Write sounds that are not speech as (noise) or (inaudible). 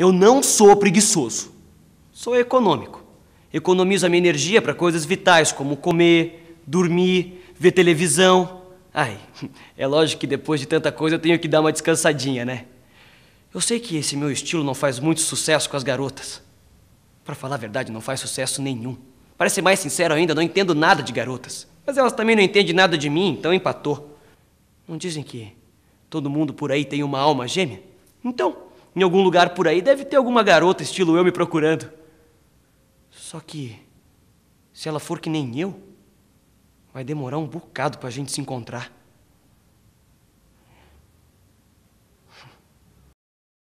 Eu não sou preguiçoso. Sou econômico. Economizo a minha energia para coisas vitais como comer, dormir, ver televisão. Ai, (laughs) é lógico que depois de tanta coisa eu tenho que dar uma descansadinha, né? Eu sei que esse meu estilo não faz muito sucesso com as garotas. Para falar a verdade, não faz sucesso nenhum. Para ser mais sincero ainda, não entendo nada de garotas. Mas elas também não entendem nada de mim, então empatou. Não dizem que todo mundo por aí tem uma alma gêmea? Então, em algum lugar por aí deve ter alguma garota estilo eu me procurando. Só que, se ela for que nem eu, vai demorar um bocado para a gente se encontrar.